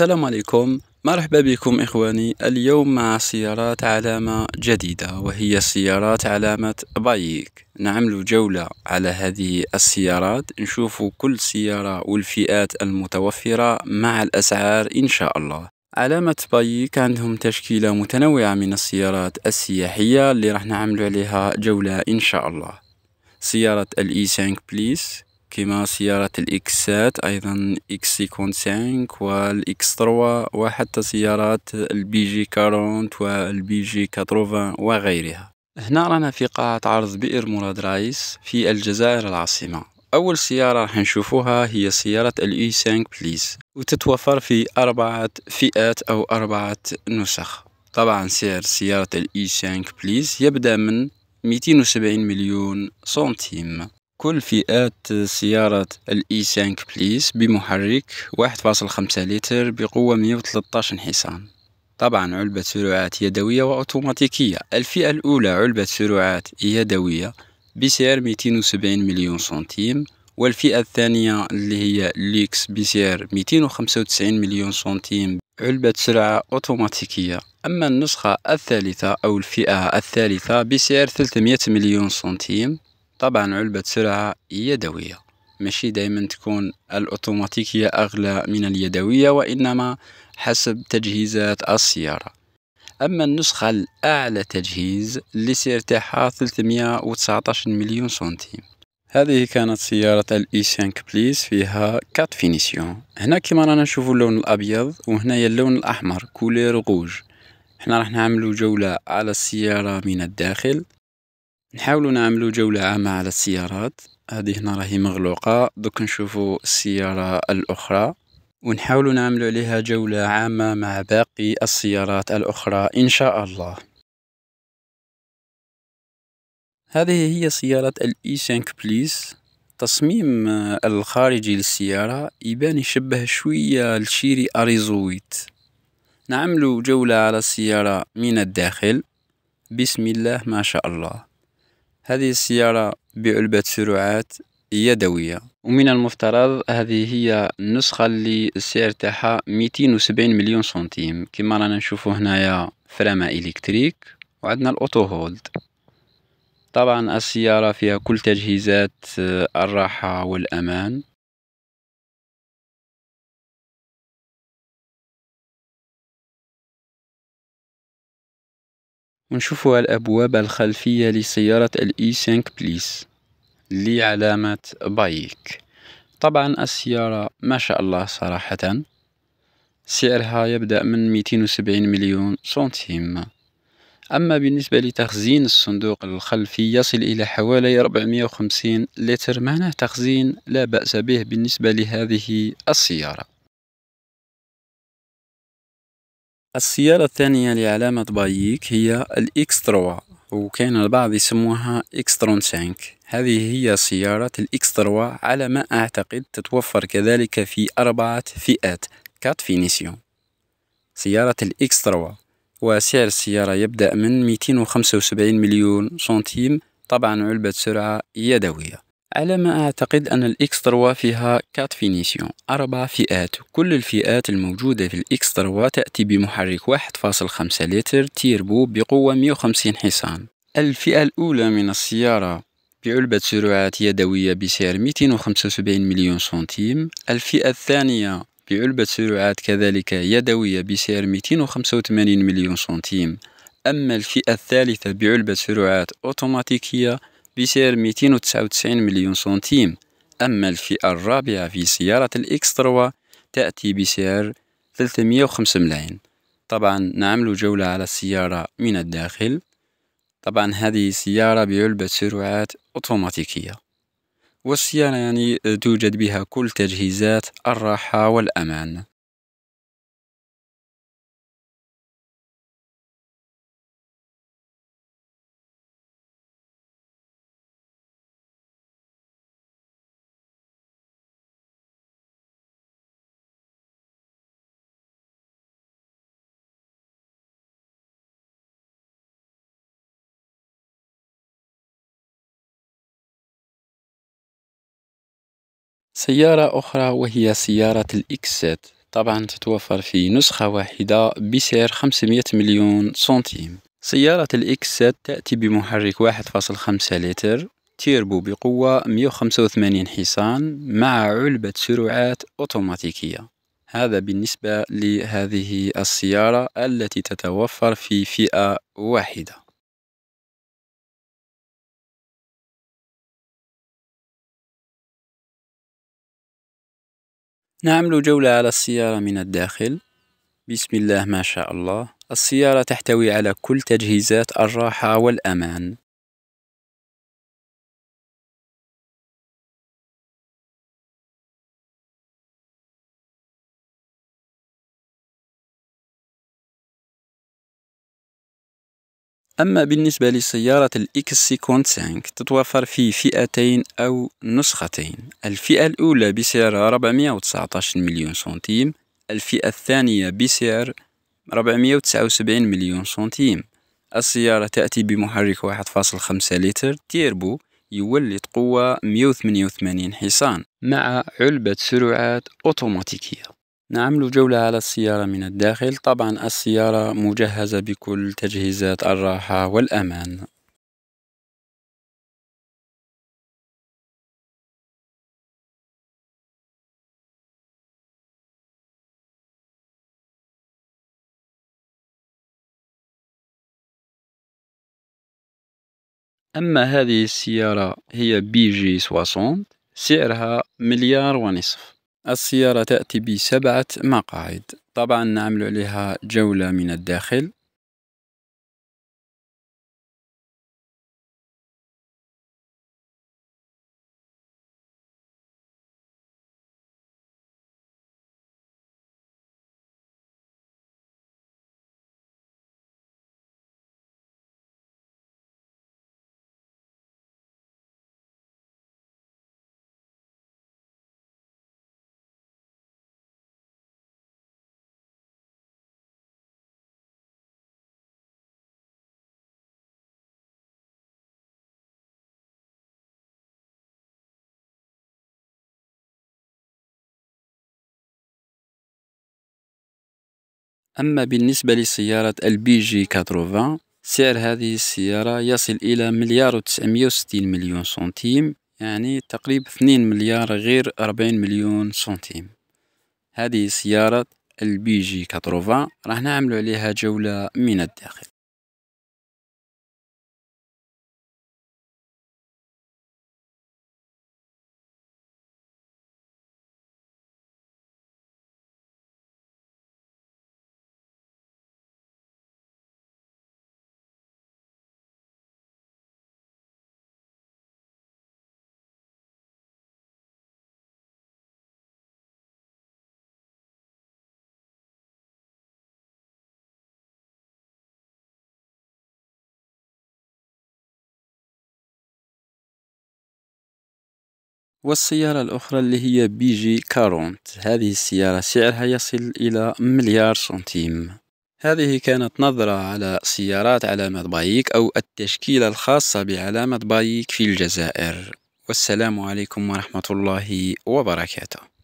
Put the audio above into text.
السلام عليكم مرحبا بكم إخواني اليوم مع سيارات علامة جديدة وهي سيارات علامة بايك نعمل جولة على هذه السيارات نشوف كل سيارة والفئات المتوفرة مع الأسعار إن شاء الله علامة بايك عندهم تشكيلة متنوعة من السيارات السياحية اللي راح نعمل عليها جولة إن شاء الله سيارة الإي سانك بليس كما سيارة الإكسات أيضا إكس سيكون سانك والإكس تروا وحتى سيارات البي جي كارونت والبي جي كاتروفان وغيرها هنا رانا في قاعة عرض بئر مراد رايس في الجزائر العاصمة أول سيارة راح نشوفوها هي سيارة الإي e سانك بليز وتتوفر في أربعة فئات أو أربعة نسخ طبعا سعر سيارة الإي e سانك بليز يبدأ من 270 مليون سنتيم كل فئات سيارة الإي 5 بليس بمحرك واحد فاصل خمسة لتر بقوة مية وتلطاش حصان طبعا علبة سرعات يدوية وأوتوماتيكية الفئة الأولى علبة سرعات يدوية بسعر ميتين وسبعين مليون سنتيم والفئة الثانية اللي هي ليكس بسعر ميتين وخمسة وتسعين مليون سنتيم علبة سرعة أوتوماتيكية أما النسخة الثالثة أو الفئة الثالثة بسعر 300 مليون سنتيم طبعا علبة سرعة يدوية ماشي دائما تكون الأوتوماتيكية أغلى من اليدوية وإنما حسب تجهيزات السيارة أما النسخة الأعلى تجهيز اللي سيرتاحها 319 مليون سنتيم هذه كانت سيارة الاي 5 بليس فيها كات فينيسيون هنا كما رانا نشوفوا اللون الأبيض وهنا اللون الأحمر كولير غوج حنا راح نعملو جولة على السيارة من الداخل نحاول نعملوا جولة عامة على السيارات هذه هنا راهي مغلوقة دوك نشوفوا السيارة الأخرى ونحاول نعمل عليها جولة عامة مع باقي السيارات الأخرى إن شاء الله هذه هي سيارة الاي 5 بليس تصميم الخارجي للسيارة يبان يشبه شوية لشيري أريزويت نعمل جولة على السيارة من الداخل بسم الله ما شاء الله هذه السيارة بعلبة سرعات يدوية ومن المفترض هذه هي النسخة اللي السعر تاعها 270 مليون سنتيم كما رانا نشوفو هنايا فراما إلكتريك وعندنا الأوتو هولد طبعا السيارة فيها كل تجهيزات آه، الراحة والأمان ونشوفوا الأبواب الخلفية لسيارة الإي 5 بليس لعلامة علامة بايك طبعا السيارة ما شاء الله صراحة سعرها يبدأ من 270 مليون سنتيم أما بالنسبة لتخزين الصندوق الخلفي يصل إلى حوالي 450 لتر معناه تخزين لا بأس به بالنسبة لهذه السيارة السيارة الثانية لعلامة بايك هي الإكس تروا وكان البعض يسموها إكسترون سانك هذه هي سيارة الإكس تروا على ما أعتقد تتوفر كذلك في أربعة فئات كات فينيسيون سيارة الإكس تروا وسعر السيارة يبدأ من 275 مليون سنتيم طبعا علبة سرعة يدوية على ما أعتقد أن الإكس تروا فيها كات فينيسيون أربع فئات كل الفئات الموجودة في الإكس تروا تأتي بمحرك 1.5 لتر تيربو بقوة 150 حصان الفئة الأولى من السيارة بعلبة سرعات يدوية بسعر 275 مليون سنتيم الفئة الثانية بعلبة سرعات كذلك يدوية بسعر 285 مليون سنتيم أما الفئة الثالثة بعلبة سرعات أوتوماتيكية بسعر 299 مليون سنتيم أما الفئة الرابعة في سيارة الإكس 3 تأتي بسعر 305 ملايين طبعا نعمل جولة على السيارة من الداخل طبعا هذه سيارة بعلبة سرعات أوتوماتيكية والسيارة يعني توجد بها كل تجهيزات الراحة والأمان سيارة أخرى وهي سيارة الإكسات طبعا تتوفر في نسخة واحدة بسعر 500 مليون سنتيم سيارة الإكسات تأتي بمحرك 1.5 لتر تيربو بقوة 185 حصان مع علبة سرعات أوتوماتيكية هذا بالنسبة لهذه السيارة التي تتوفر في فئة واحدة نعمل جولة على السيارة من الداخل بسم الله ما شاء الله السيارة تحتوي على كل تجهيزات الراحة والأمان أما بالنسبة لسيارة الإكس سيكونت 5 تتوفر في فئتين أو نسختين الفئة الأولى بسعر 419 مليون سنتيم الفئة الثانية بسعر 479 مليون سنتيم السيارة تأتي بمحرك 1.5 لتر تيربو يولد قوة 188 حصان مع علبة سرعات أوتوماتيكية نعمل جولة على السيارة من الداخل طبعا السيارة مجهزة بكل تجهيزات الراحة والأمان أما هذه السيارة هي بي جي سواسون سعرها مليار ونصف السيارة تأتي بسبعة مقاعد طبعا نعمل عليها جولة من الداخل أما بالنسبة لسيارة البي جي 80 سعر هذه السيارة يصل إلى مليار و وستين مليون سنتيم يعني تقريبا 2 مليار غير 40 مليون سنتيم هذه سيارة البي جي 80 راح نعملو عليها جولة من الداخل والسيارة الأخرى اللي هي بي جي كارونت هذه السيارة سعرها يصل إلى مليار سنتيم هذه كانت نظرة على سيارات علامة بايك أو التشكيلة الخاصة بعلامة بايك في الجزائر والسلام عليكم ورحمة الله وبركاته